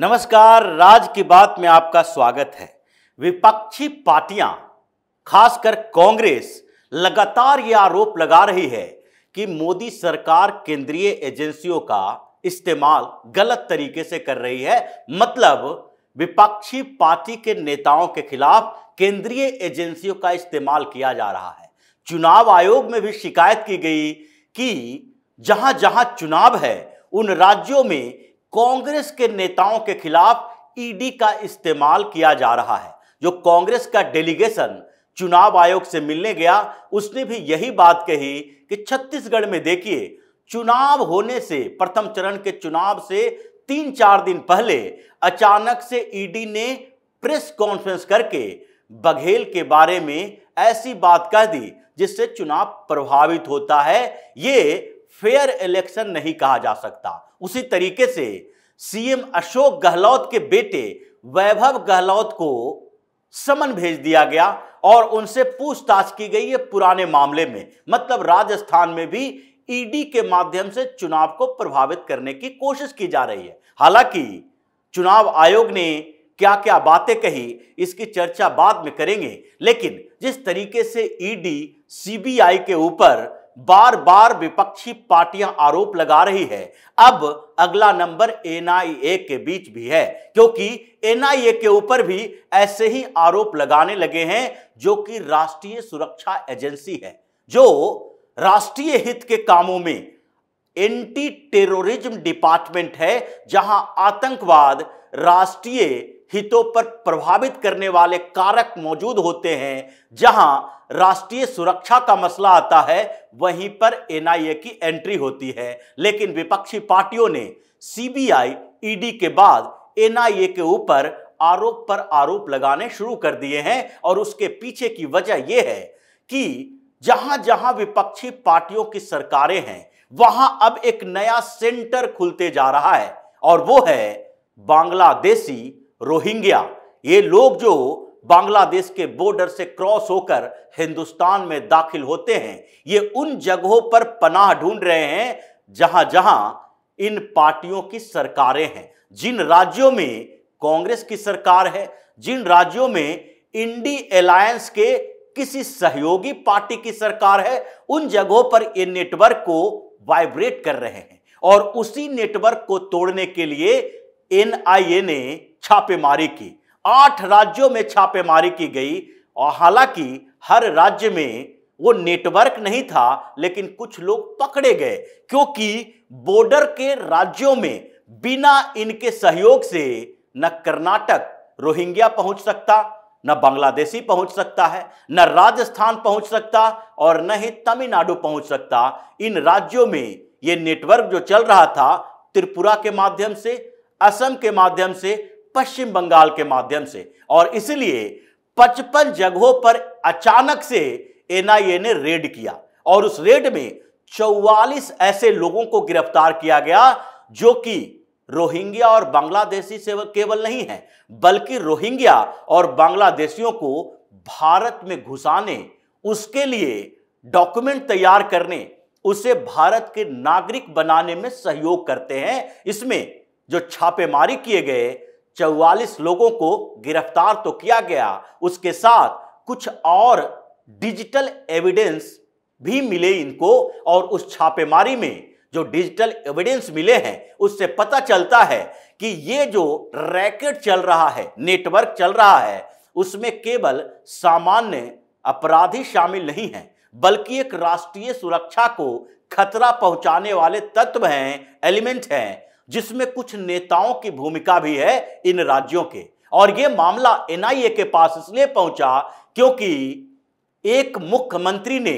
नमस्कार राज की बात में आपका स्वागत है विपक्षी पार्टियां खासकर कांग्रेस लगातार ये आरोप लगा रही है कि मोदी सरकार केंद्रीय एजेंसियों का इस्तेमाल गलत तरीके से कर रही है मतलब विपक्षी पार्टी के नेताओं के खिलाफ केंद्रीय एजेंसियों का इस्तेमाल किया जा रहा है चुनाव आयोग में भी शिकायत की गई कि जहां जहां चुनाव है उन राज्यों में कांग्रेस के नेताओं के खिलाफ ईडी का इस्तेमाल किया जा रहा है जो कांग्रेस का डेलीगेशन चुनाव आयोग से मिलने गया उसने भी यही बात कही कि छत्तीसगढ़ में देखिए चुनाव होने से प्रथम चरण के चुनाव से तीन चार दिन पहले अचानक से ईडी ने प्रेस कॉन्फ्रेंस करके बघेल के बारे में ऐसी बात कह दी जिससे चुनाव प्रभावित होता है ये फेयर इलेक्शन नहीं कहा जा सकता उसी तरीके से सीएम अशोक गहलोत के बेटे वैभव गहलोत को समन भेज दिया गया और उनसे पूछताछ की गई है पुराने मामले में मतलब राजस्थान में भी ईडी e के माध्यम से चुनाव को प्रभावित करने की कोशिश की जा रही है हालांकि चुनाव आयोग ने क्या क्या बातें कही इसकी चर्चा बाद में करेंगे लेकिन जिस तरीके से ईडी e सीबीआई के ऊपर बार बार विपक्षी पार्टियां आरोप लगा रही है अब अगला नंबर एनआईए के बीच भी है क्योंकि एनआईए के ऊपर भी ऐसे ही आरोप लगाने लगे हैं जो कि राष्ट्रीय सुरक्षा एजेंसी है जो राष्ट्रीय हित के कामों में एंटी टेरोरिज्म डिपार्टमेंट है जहां आतंकवाद राष्ट्रीय हितों पर प्रभावित करने वाले कारक मौजूद होते हैं जहां राष्ट्रीय सुरक्षा का मसला आता है वहीं पर एनआईए की एंट्री होती है लेकिन विपक्षी पार्टियों ने सीबीआई ईडी के बाद एनआईए के ऊपर आरोप पर आरोप लगाने शुरू कर दिए हैं और उसके पीछे की वजह यह है कि जहां जहां विपक्षी पार्टियों की सरकारें हैं वहां अब एक नया सेंटर खुलते जा रहा है और वो है बांग्लादेशी रोहिंग्या ये लोग जो बांग्लादेश के बॉर्डर से क्रॉस होकर हिंदुस्तान में दाखिल होते हैं ये उन जगहों पर पनाह ढूंढ रहे हैं जहां जहां इन पार्टियों की सरकारें हैं जिन राज्यों में कांग्रेस की सरकार है जिन राज्यों में इंडी अलायंस के किसी सहयोगी पार्टी की सरकार है उन जगहों पर ये नेटवर्क को वाइब्रेट कर रहे हैं और उसी नेटवर्क को तोड़ने के लिए एनआईए ने छापेमारी की आठ राज्यों में छापेमारी की गई और हालांकि हर राज्य में वो नेटवर्क नहीं था लेकिन कुछ लोग पकड़े गए क्योंकि बॉर्डर के राज्यों में बिना इनके सहयोग से न कर्नाटक रोहिंग्या पहुंच सकता न बांग्लादेशी पहुंच सकता है न राजस्थान पहुंच सकता और न ही तमिलनाडु पहुंच सकता इन राज्यों में ये नेटवर्क जो चल रहा था त्रिपुरा के माध्यम से असम के माध्यम से पश्चिम बंगाल के माध्यम से और इसलिए पचपन जगहों पर अचानक से एनआईए ने रेड किया और उस रेड में 44 ऐसे लोगों को गिरफ्तार किया गया जो कि रोहिंग्या और बांग्लादेशी से केवल नहीं है बल्कि रोहिंग्या और बांग्लादेशियों को भारत में घुसाने उसके लिए डॉक्यूमेंट तैयार करने उसे भारत के नागरिक बनाने में सहयोग करते हैं इसमें जो छापेमारी किए गए चौवालीस लोगों को गिरफ्तार तो किया गया उसके साथ कुछ और डिजिटल एविडेंस भी मिले इनको और उस छापेमारी में जो डिजिटल एविडेंस मिले हैं उससे पता चलता है कि ये जो रैकेट चल रहा है नेटवर्क चल रहा है उसमें केवल सामान्य अपराधी शामिल नहीं हैं बल्कि एक राष्ट्रीय सुरक्षा को खतरा पहुंचाने वाले तत्व हैं एलिमेंट हैं जिसमें कुछ नेताओं की भूमिका भी है इन राज्यों के और यह मामला एनआईए के पास इसलिए पहुंचा क्योंकि एक मुख्यमंत्री ने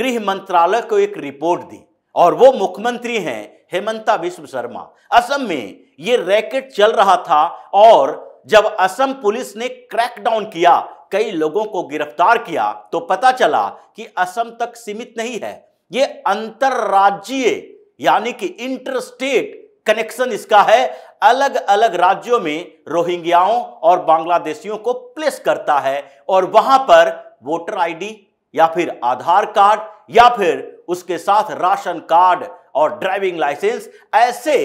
गृह मंत्रालय को एक रिपोर्ट दी और वो मुख्यमंत्री हैं हेमंता विश्व शर्मा असम में ये रैकेट चल रहा था और जब असम पुलिस ने क्रैकडाउन किया कई लोगों को गिरफ्तार किया तो पता चला कि असम तक सीमित नहीं है ये अंतरराज्यीय यानी कि इंटर स्टेट कनेक्शन इसका है अलग अलग राज्यों में रोहिंग्याओं और बांग्लादेशियों को प्लेस करता है और वहां पर वोटर आईडी या फिर आधार कार्ड या फिर उसके साथ राशन कार्ड और ड्राइविंग लाइसेंस ऐसे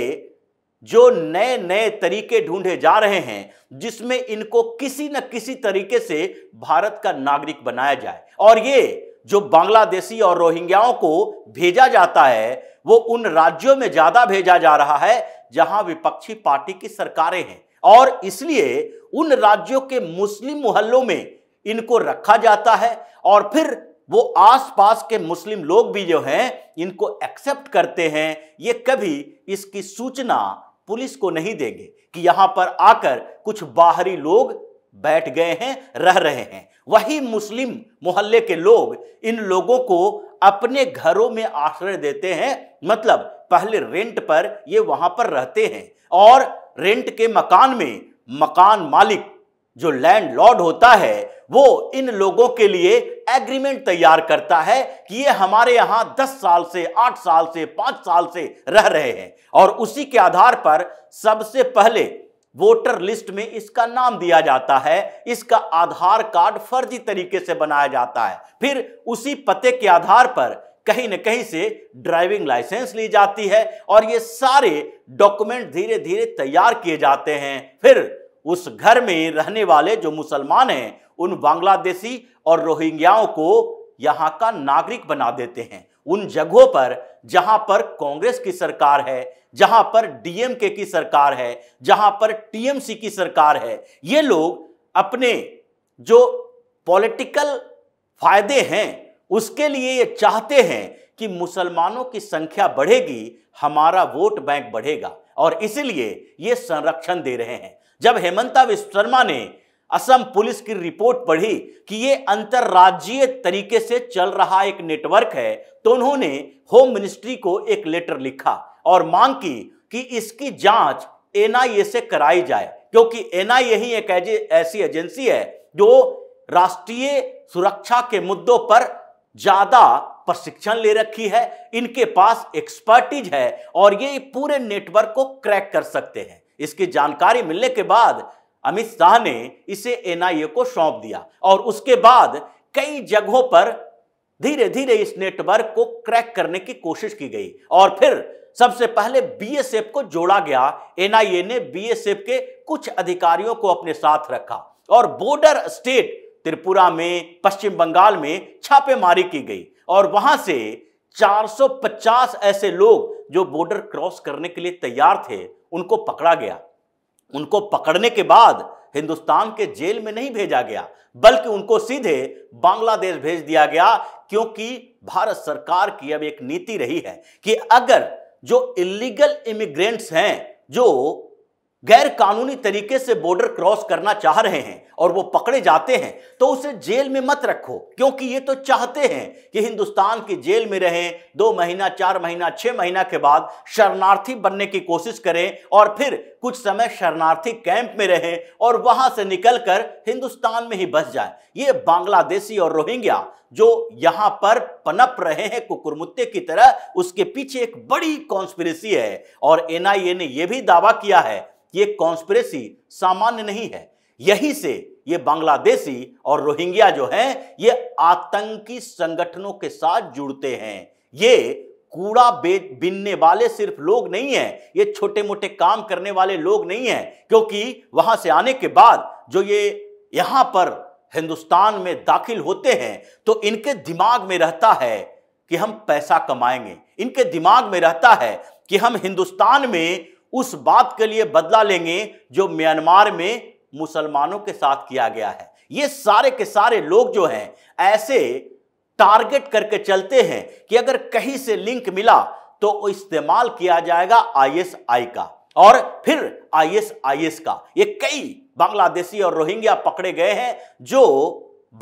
जो नए नए तरीके ढूंढे जा रहे हैं जिसमें इनको किसी न किसी तरीके से भारत का नागरिक बनाया जाए और ये जो बांग्लादेशी और रोहिंग्याओं को भेजा जाता है वो उन राज्यों में ज्यादा भेजा जा रहा है जहां विपक्षी पार्टी की सरकारें हैं और इसलिए उन राज्यों के मुस्लिम मोहल्लों में इनको रखा जाता है और फिर वो आसपास के मुस्लिम लोग भी जो हैं इनको एक्सेप्ट करते हैं ये कभी इसकी सूचना पुलिस को नहीं देंगे कि यहां पर आकर कुछ बाहरी लोग बैठ गए हैं रह रहे हैं वही मुस्लिम मोहल्ले के लोग इन लोगों को अपने घरों में आश्रय देते हैं मतलब पहले रेंट पर ये वहां पर रहते हैं और रेंट के मकान में मकान मालिक जो लैंड लॉर्ड होता है वो इन लोगों के लिए एग्रीमेंट तैयार करता है कि ये हमारे यहाँ दस साल से आठ साल से पाँच साल से रह रहे हैं और उसी के आधार पर सबसे पहले वोटर लिस्ट में इसका नाम दिया जाता है इसका आधार कार्ड फर्जी तरीके से बनाया जाता है फिर उसी पते के आधार पर कहीं न कहीं से ड्राइविंग लाइसेंस ली जाती है और ये सारे डॉक्यूमेंट धीरे धीरे तैयार किए जाते हैं फिर उस घर में रहने वाले जो मुसलमान हैं उन बांग्लादेशी और रोहिंग्याओं को यहाँ का नागरिक बना देते हैं उन जगहों पर जहां पर कांग्रेस की सरकार है जहां पर डीएमके की सरकार है जहां पर टीएमसी की सरकार है ये लोग अपने जो पॉलिटिकल फायदे हैं उसके लिए ये चाहते हैं कि मुसलमानों की संख्या बढ़ेगी हमारा वोट बैंक बढ़ेगा और इसीलिए ये संरक्षण दे रहे हैं जब हेमंता विश्व शर्मा ने असम पुलिस की रिपोर्ट पढ़ी कि ये अंतर्राज्यीय तरीके से चल रहा एक नेटवर्क है तो उन्होंने होम मिनिस्ट्री को एक लेटर लिखा और मांग की कि इसकी जांच एनआईए से कराई जाए क्योंकि एनआईए ही एक ऐसी एजेंसी है जो राष्ट्रीय सुरक्षा के मुद्दों पर ज्यादा प्रशिक्षण ले रखी है इनके पास एक्सपर्टीज है और ये पूरे नेटवर्क को क्रैक कर सकते हैं इसकी जानकारी मिलने के बाद अमित शाह ने इसे एनआईए को सौंप दिया और उसके बाद कई जगहों पर धीरे धीरे इस नेटवर्क को क्रैक करने की कोशिश की गई और फिर सबसे पहले बीएसएफ को जोड़ा गया एनआईए ने बीएसएफ के कुछ अधिकारियों को अपने साथ रखा और बॉर्डर स्टेट त्रिपुरा में पश्चिम बंगाल में छापेमारी की गई और वहां से 450 ऐसे लोग जो बॉर्डर क्रॉस करने के लिए तैयार थे उनको पकड़ा गया उनको पकड़ने के बाद हिंदुस्तान के जेल में नहीं भेजा गया बल्कि उनको सीधे बांग्लादेश भेज दिया गया क्योंकि भारत सरकार की अब एक नीति रही है कि अगर जो इलीगल इमिग्रेंट्स हैं जो गैर कानूनी तरीके से बॉर्डर क्रॉस करना चाह रहे हैं और वो पकड़े जाते हैं तो उसे जेल में मत रखो क्योंकि ये तो चाहते हैं कि हिंदुस्तान की जेल में रहें दो महीना चार महीना छः महीना के बाद शरणार्थी बनने की कोशिश करें और फिर कुछ समय शरणार्थी कैंप में रहें और वहां से कर हिंदुस्तान में ही बस जाए ये बांग्लादेशी और रोहिंग्या जो यहां पर पनप रहे हैं कुकुरमुत्ते की तरह उसके पीछे एक बड़ी कॉन्स्पिरेसी है और एनआईए ने यह भी दावा किया है कि यह कॉन्स्परेसी सामान्य नहीं है यही से ये बांग्लादेशी और रोहिंग्या जो हैं ये आतंकी संगठनों के साथ जुड़ते हैं ये कूड़ा बिनने वाले सिर्फ लोग नहीं हैं ये छोटे मोटे काम करने वाले लोग नहीं हैं क्योंकि वहां से आने के बाद जो ये यहां पर हिंदुस्तान में दाखिल होते हैं तो इनके दिमाग में रहता है कि हम पैसा कमाएंगे इनके दिमाग में रहता है कि हम हिंदुस्तान में उस बात के लिए बदला लेंगे जो म्यांमार में मुसलमानों के साथ किया गया है ये सारे के सारे लोग जो हैं ऐसे टारगेट करके चलते हैं कि अगर कहीं से लिंक मिला तो इस्तेमाल किया जाएगा आईएसआई का और फिर आईएसआईएस का ये कई बांग्लादेशी और रोहिंग्या पकड़े गए हैं जो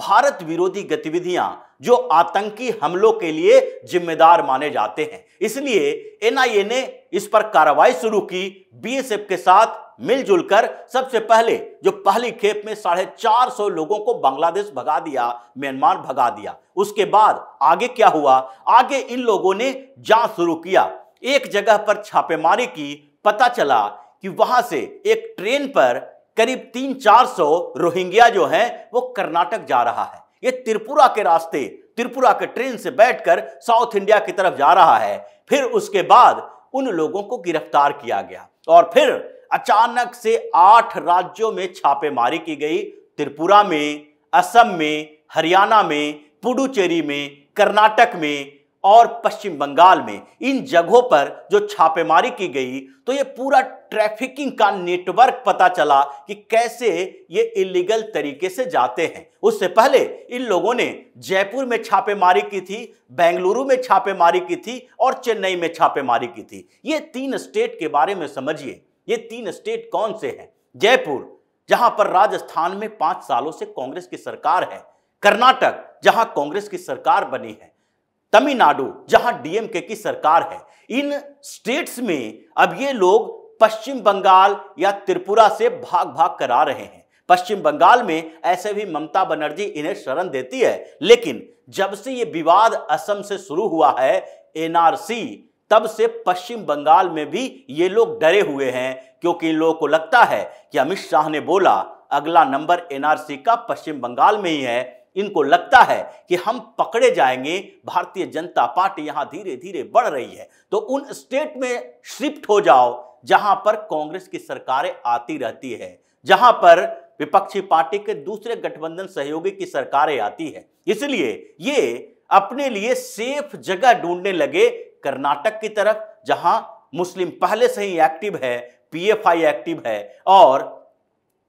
भारत विरोधी गतिविधियां जो आतंकी हमलों के लिए जिम्मेदार माने जाते हैं इसलिए एनआईए ने इस पर कार्रवाई शुरू की बीएसएफ के साथ मिलजुल कर सबसे पहले जो पहली खेप में साढ़े चार सौ लोगों को बांग्लादेश भगा दिया म्यांमार भगा दिया उसके बाद आगे क्या हुआ आगे इन लोगों ने जांच शुरू किया एक जगह पर छापेमारी की पता चला कि वहां से एक ट्रेन पर करीब तीन चार सौ रोहिंग्या जो हैं वो कर्नाटक जा रहा है ये त्रिपुरा के रास्ते त्रिपुरा के ट्रेन से बैठकर साउथ इंडिया की तरफ जा रहा है फिर उसके बाद उन लोगों को गिरफ्तार किया गया और फिर अचानक से आठ राज्यों में छापेमारी की गई त्रिपुरा में असम में हरियाणा में पुडुचेरी में कर्नाटक में और पश्चिम बंगाल में इन जगहों पर जो छापेमारी की गई तो ये पूरा ट्रैफिकिंग का नेटवर्क पता चला कि कैसे ये इलीगल तरीके से जाते हैं उससे पहले इन लोगों ने जयपुर में छापेमारी की थी बेंगलुरु में छापेमारी की थी और चेन्नई में छापेमारी की थी ये तीन स्टेट के बारे में समझिए ये तीन स्टेट कौन से हैं जयपुर जहां पर राजस्थान में पांच सालों से कांग्रेस की सरकार है कर्नाटक जहां कांग्रेस की सरकार बनी है तमिलनाडु जहां डीएमके की सरकार है इन स्टेट्स में अब ये लोग पश्चिम बंगाल या त्रिपुरा से भाग भाग करा रहे हैं पश्चिम बंगाल में ऐसे भी ममता बनर्जी इन्हें शरण देती है लेकिन जब से ये विवाद असम से शुरू हुआ है एनआरसी तब से पश्चिम बंगाल में भी ये लोग डरे हुए हैं क्योंकि इन लोगों को लगता है कि अमित शाह ने बोला अगला नंबर एनआरसी का पश्चिम बंगाल में ही है इनको लगता है कि हम पकड़े जाएंगे भारतीय जनता पार्टी यहां धीरे धीरे बढ़ रही है तो उन स्टेट में शिफ्ट हो जाओ जहां पर कांग्रेस की सरकारें आती रहती है जहां पर विपक्षी पार्टी के दूसरे गठबंधन सहयोगी की सरकारें आती है इसलिए ये अपने लिए सेफ जगह ढूंढने लगे कर्नाटक की तरफ जहां मुस्लिम पहले से ही एक्टिव है पीएफआई एक्टिव है और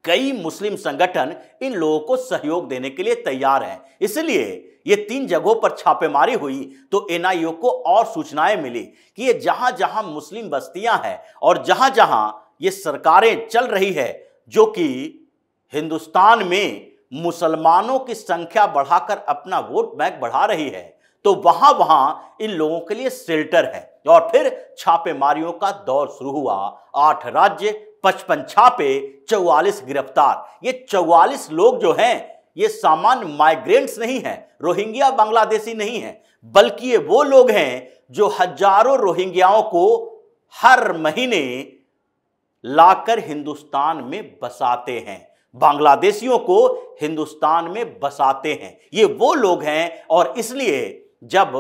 कई मुस्लिम संगठन इन लोगों को सहयोग देने के लिए तैयार हैं इसलिए ये तीन जगहों पर छापेमारी हुई तो एनआईओ को और सूचनाएं मिली कि ये जहां जहां मुस्लिम बस्तियां हैं और जहां जहां ये सरकारें चल रही है जो कि हिंदुस्तान में मुसलमानों की संख्या बढ़ाकर अपना वोट बैंक बढ़ा रही है तो वहां वहां इन लोगों के लिए शेल्टर है और फिर छापेमारियों का दौर शुरू हुआ आठ राज्य पचपन छापे चौवालीस गिरफ्तार ये चौवालीस लोग जो हैं ये सामान्य माइग्रेंट्स नहीं हैं रोहिंग्या बांग्लादेशी नहीं हैं बल्कि ये वो लोग हैं जो हजारों रोहिंग्याओं को हर महीने लाकर हिंदुस्तान में बसाते हैं बांग्लादेशियों को हिंदुस्तान में बसाते हैं ये वो लोग हैं और इसलिए जब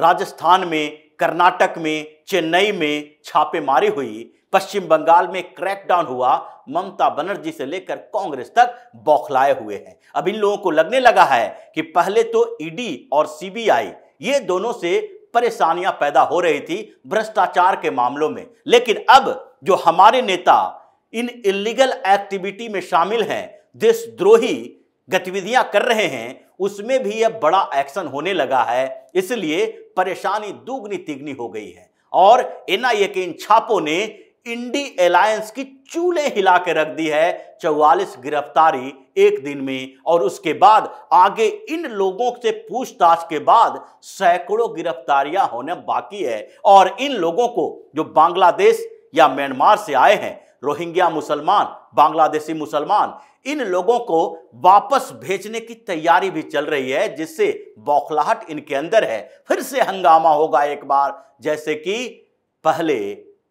राजस्थान में कर्नाटक में चेन्नई में छापेमारी हुई पश्चिम बंगाल में क्रैकडाउन हुआ ममता बनर्जी से लेकर कांग्रेस तक बौखलाए हुए हैं अब इन लोगों को लगने लगा है कि पहले तो ईडी और सीबीआई ये दोनों से परेशानियां पैदा हो रही थी भ्रष्टाचार के मामलों में लेकिन अब जो हमारे नेता इन इलीगल एक्टिविटी में शामिल हैं देशद्रोही गतिविधियां कर रहे हैं उसमें भी अब बड़ा एक्शन होने लगा है इसलिए परेशानी दुगनी तिगनी हो गई है और एनआईए के इन छापों ने इंडी अलायंस की चूल्हे हिला के रख दी है चौवालीस गिरफ्तारी एक दिन में और उसके बाद आगे इन लोगों से पूछताछ के बाद सैकड़ों गिरफ्तारियां होने बाकी है और इन लोगों को जो बांग्लादेश या म्यांमार से आए हैं रोहिंग्या मुसलमान बांग्लादेशी मुसलमान इन लोगों को वापस भेजने की तैयारी भी चल रही है जिससे बौखलाहट इनके अंदर है फिर से हंगामा होगा एक बार जैसे कि पहले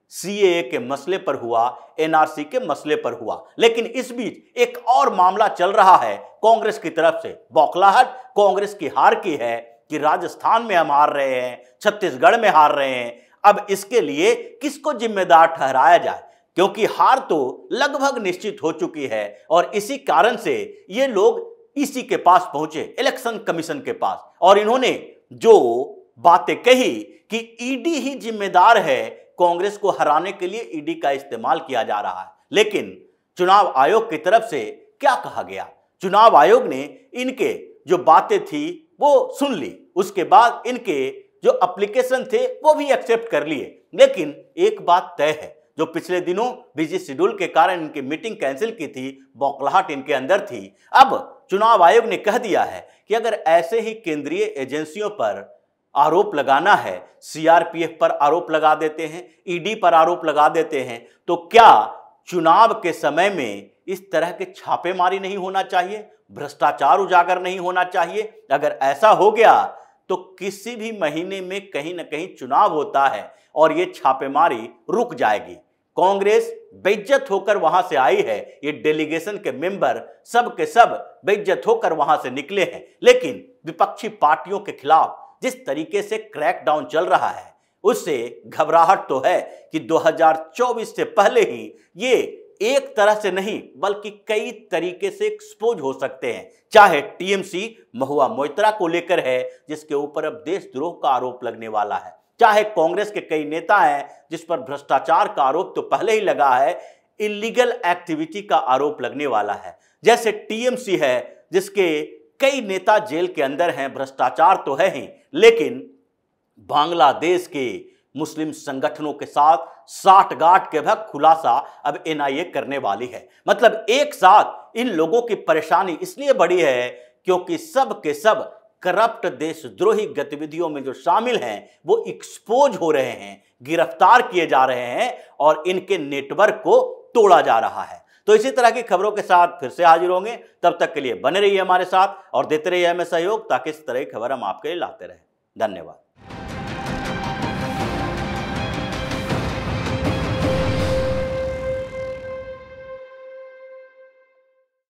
सी के मसले पर हुआ एनआरसी के मसले पर हुआ लेकिन इस बीच एक और मामला चल रहा है कांग्रेस की तरफ से बौखलाहट कांग्रेस की हार की है कि राजस्थान में हम हार रहे हैं छत्तीसगढ़ में हार रहे हैं अब इसके लिए किसको जिम्मेदार ठहराया जाए क्योंकि हार तो लगभग निश्चित हो चुकी है और इसी कारण से ये लोग इसी e के पास पहुंचे इलेक्शन कमीशन के पास और इन्होंने जो बातें कही कि ईडी e ही जिम्मेदार है कांग्रेस को हराने के लिए ईडी e का इस्तेमाल किया जा रहा है लेकिन चुनाव आयोग की तरफ से क्या कहा गया चुनाव आयोग ने इनके जो बातें थी वो सुन ली उसके बाद इनके जो अप्लीकेशन थे वो भी एक्सेप्ट कर लिए लेकिन एक बात तय है जो पिछले दिनों बिजी शेड्यूल के कारण इनकी मीटिंग कैंसिल की थी बौखलाहट इनके अंदर थी अब चुनाव आयोग ने कह दिया है कि अगर ऐसे ही केंद्रीय एजेंसियों पर आरोप लगाना है सीआरपीएफ पर आरोप लगा देते हैं ईडी e पर आरोप लगा देते हैं तो क्या चुनाव के समय में इस तरह के छापेमारी नहीं होना चाहिए भ्रष्टाचार उजागर नहीं होना चाहिए अगर ऐसा हो गया तो किसी भी महीने में कहीं ना कहीं चुनाव होता है और ये छापेमारी रुक जाएगी कांग्रेस बेज्जत होकर वहां से आई है ये डेलीगेशन के मेंबर सब के सब बेज्जत होकर वहां से निकले हैं लेकिन विपक्षी पार्टियों के खिलाफ जिस तरीके से क्रैकडाउन चल रहा है उससे घबराहट तो है कि 2024 से पहले ही ये एक तरह से नहीं बल्कि कई तरीके से एक्सपोज हो सकते हैं चाहे टीएमसी महुआ मोइत्रा को लेकर है जिसके ऊपर अब देशद्रोह का आरोप लगने वाला है चाहे कांग्रेस के कई नेता हैं जिस पर भ्रष्टाचार का आरोप तो पहले ही लगा है इलीगल एक्टिविटी का आरोप लगने वाला है जैसे टीएमसी है जिसके कई नेता जेल के अंदर हैं भ्रष्टाचार तो है ही लेकिन बांग्लादेश के मुस्लिम संगठनों के साथ साठगांठ के भक्त खुलासा अब एनआईए करने वाली है मतलब एक साथ इन लोगों की परेशानी इसलिए बड़ी है क्योंकि सब के सब करप्ट देशद्रोही गतिविधियों में जो शामिल हैं वो एक्सपोज हो रहे हैं गिरफ्तार किए जा रहे हैं और इनके नेटवर्क को तोड़ा जा रहा है तो इसी तरह की खबरों के साथ फिर से हाजिर होंगे तब तक के लिए बने रहिए हमारे साथ और देते रहिए हमें सहयोग ताकि इस तरह की खबर हम आपके लिए लाते रहें धन्यवाद